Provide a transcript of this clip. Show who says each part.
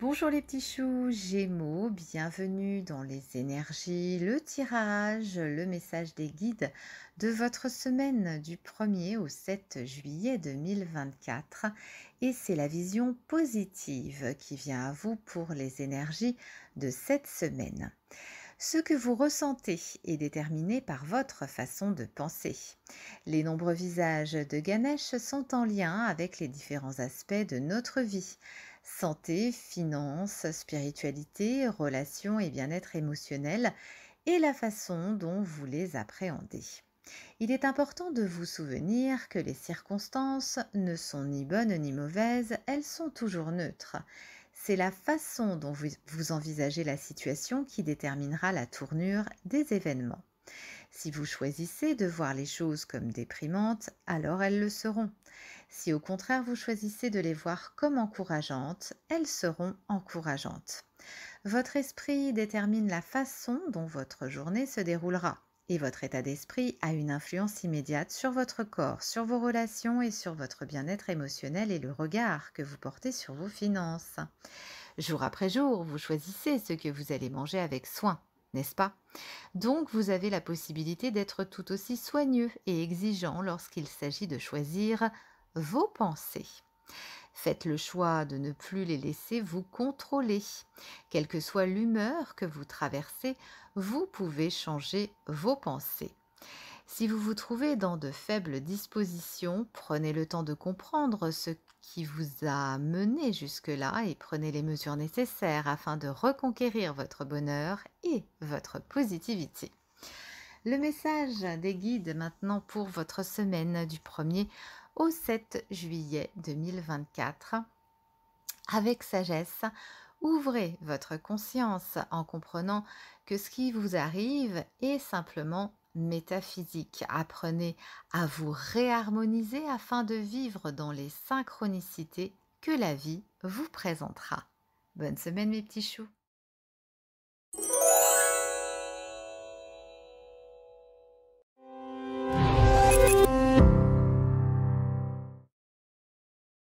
Speaker 1: Bonjour les petits choux, Gémeaux, bienvenue dans les énergies, le tirage, le message des guides de votre semaine du 1er au 7 juillet 2024. Et c'est la vision positive qui vient à vous pour les énergies de cette semaine. Ce que vous ressentez est déterminé par votre façon de penser. Les nombreux visages de Ganesh sont en lien avec les différents aspects de notre vie santé, finances, spiritualité, relations et bien-être émotionnel, et la façon dont vous les appréhendez. Il est important de vous souvenir que les circonstances ne sont ni bonnes ni mauvaises, elles sont toujours neutres. C'est la façon dont vous, envisagez la situation qui déterminera la tournure des événements. Si vous choisissez de voir les choses comme déprimantes, alors elles le seront. Si au contraire vous choisissez de les voir comme encourageantes, elles seront encourageantes. Votre esprit détermine la façon dont votre journée se déroulera et votre état d'esprit a une influence immédiate sur votre corps, sur vos relations et sur votre bien-être émotionnel et le regard que vous portez sur vos finances. Jour après jour, vous choisissez ce que vous allez manger avec soin n'est-ce pas Donc vous avez la possibilité d'être tout aussi soigneux et exigeant lorsqu'il s'agit de choisir vos pensées. Faites le choix de ne plus les laisser vous contrôler. Quelle que soit l'humeur que vous traversez, vous pouvez changer vos pensées. Si vous vous trouvez dans de faibles dispositions, prenez le temps de comprendre ce qui vous a mené jusque-là et prenez les mesures nécessaires afin de reconquérir votre bonheur et votre positivité. Le message des guides maintenant pour votre semaine du 1er au 7 juillet 2024. Avec sagesse, ouvrez votre conscience en comprenant que ce qui vous arrive est simplement métaphysique. Apprenez à vous réharmoniser afin de vivre dans les synchronicités que la vie vous présentera. Bonne semaine mes petits choux